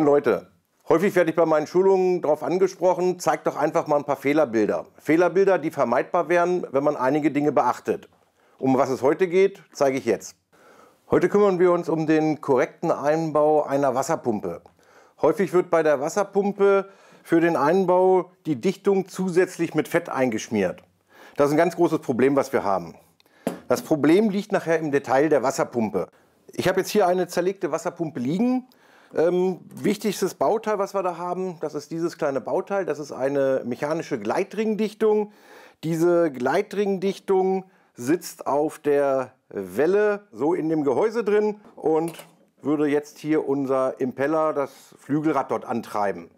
Moin Leute. Häufig werde ich bei meinen Schulungen darauf angesprochen, zeigt doch einfach mal ein paar Fehlerbilder. Fehlerbilder, die vermeidbar wären, wenn man einige Dinge beachtet. Um was es heute geht, zeige ich jetzt. Heute kümmern wir uns um den korrekten Einbau einer Wasserpumpe. Häufig wird bei der Wasserpumpe für den Einbau die Dichtung zusätzlich mit Fett eingeschmiert. Das ist ein ganz großes Problem, was wir haben. Das Problem liegt nachher im Detail der Wasserpumpe. Ich habe jetzt hier eine zerlegte Wasserpumpe liegen. Ähm, wichtigstes Bauteil, was wir da haben, das ist dieses kleine Bauteil. Das ist eine mechanische Gleitringdichtung. Diese Gleitringdichtung sitzt auf der Welle, so in dem Gehäuse drin und würde jetzt hier unser Impeller, das Flügelrad dort antreiben.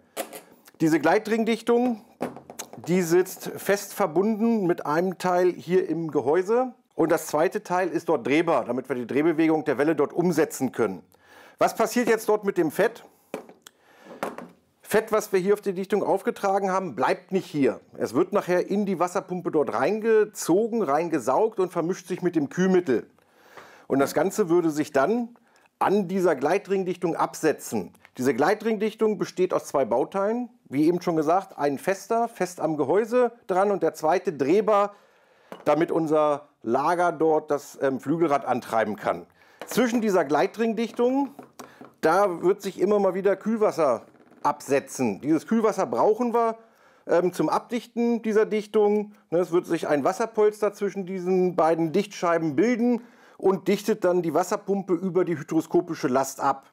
Diese Gleitringdichtung, die sitzt fest verbunden mit einem Teil hier im Gehäuse und das zweite Teil ist dort drehbar, damit wir die Drehbewegung der Welle dort umsetzen können. Was passiert jetzt dort mit dem Fett? Fett, was wir hier auf die Dichtung aufgetragen haben, bleibt nicht hier. Es wird nachher in die Wasserpumpe dort reingezogen, reingesaugt und vermischt sich mit dem Kühlmittel. Und das Ganze würde sich dann an dieser Gleitringdichtung absetzen. Diese Gleitringdichtung besteht aus zwei Bauteilen. Wie eben schon gesagt, ein fester, fest am Gehäuse dran und der zweite drehbar, damit unser Lager dort das ähm, Flügelrad antreiben kann zwischen dieser Gleitringdichtung, da wird sich immer mal wieder Kühlwasser absetzen. Dieses Kühlwasser brauchen wir ähm, zum Abdichten dieser Dichtung. Ne, es wird sich ein Wasserpolster zwischen diesen beiden Dichtscheiben bilden und dichtet dann die Wasserpumpe über die hydroskopische Last ab.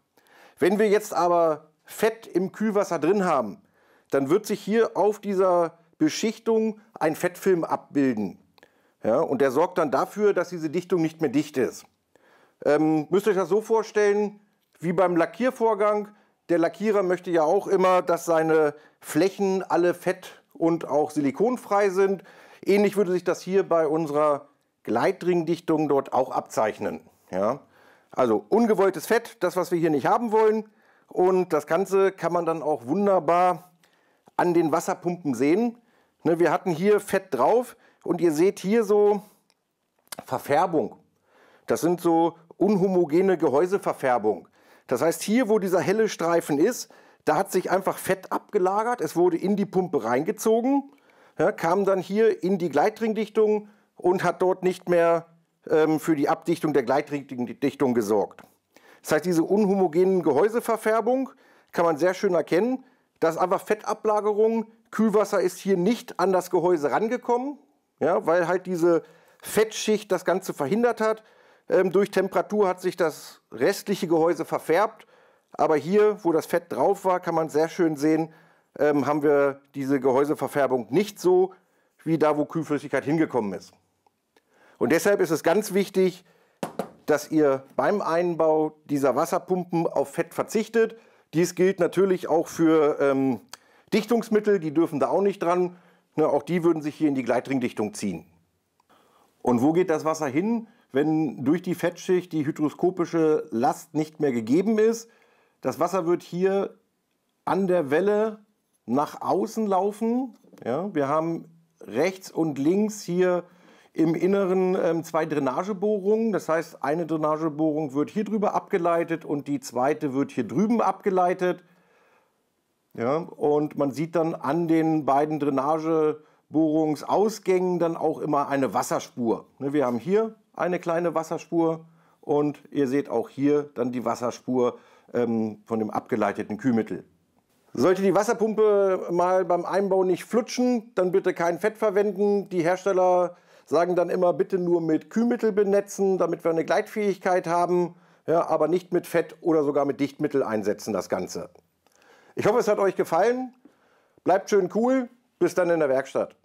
Wenn wir jetzt aber Fett im Kühlwasser drin haben, dann wird sich hier auf dieser Beschichtung ein Fettfilm abbilden. Ja, und der sorgt dann dafür, dass diese Dichtung nicht mehr dicht ist. Ähm, müsst ihr euch das so vorstellen, wie beim Lackiervorgang. Der Lackierer möchte ja auch immer, dass seine Flächen alle fett- und auch silikonfrei sind. Ähnlich würde sich das hier bei unserer Gleitringdichtung dort auch abzeichnen. Ja? Also ungewolltes Fett, das was wir hier nicht haben wollen. Und das Ganze kann man dann auch wunderbar an den Wasserpumpen sehen. Ne, wir hatten hier Fett drauf und ihr seht hier so Verfärbung. Das sind so unhomogene Gehäuseverfärbung. Das heißt, hier, wo dieser helle Streifen ist, da hat sich einfach Fett abgelagert. Es wurde in die Pumpe reingezogen, ja, kam dann hier in die Gleitringdichtung und hat dort nicht mehr ähm, für die Abdichtung der Gleitringdichtung gesorgt. Das heißt, diese unhomogenen Gehäuseverfärbung kann man sehr schön erkennen. Das ist einfach Fettablagerung. Kühlwasser ist hier nicht an das Gehäuse rangekommen, ja, weil halt diese Fettschicht das Ganze verhindert hat. Ähm, durch Temperatur hat sich das restliche Gehäuse verfärbt. Aber hier, wo das Fett drauf war, kann man sehr schön sehen, ähm, haben wir diese Gehäuseverfärbung nicht so, wie da, wo Kühlflüssigkeit hingekommen ist. Und deshalb ist es ganz wichtig, dass ihr beim Einbau dieser Wasserpumpen auf Fett verzichtet. Dies gilt natürlich auch für ähm, Dichtungsmittel, die dürfen da auch nicht dran. Ne, auch die würden sich hier in die Gleitringdichtung ziehen. Und wo geht das Wasser hin? wenn durch die Fettschicht die hydroskopische Last nicht mehr gegeben ist. Das Wasser wird hier an der Welle nach außen laufen. Ja, wir haben rechts und links hier im Inneren ähm, zwei Drainagebohrungen. Das heißt, eine Drainagebohrung wird hier drüber abgeleitet und die zweite wird hier drüben abgeleitet. Ja, und man sieht dann an den beiden Drainagebohrungsausgängen dann auch immer eine Wasserspur. Ne, wir haben hier eine kleine Wasserspur und ihr seht auch hier dann die Wasserspur ähm, von dem abgeleiteten Kühlmittel. Sollte die Wasserpumpe mal beim Einbau nicht flutschen, dann bitte kein Fett verwenden. Die Hersteller sagen dann immer, bitte nur mit Kühlmittel benetzen, damit wir eine Gleitfähigkeit haben, ja, aber nicht mit Fett oder sogar mit Dichtmittel einsetzen das Ganze. Ich hoffe, es hat euch gefallen. Bleibt schön cool. Bis dann in der Werkstatt.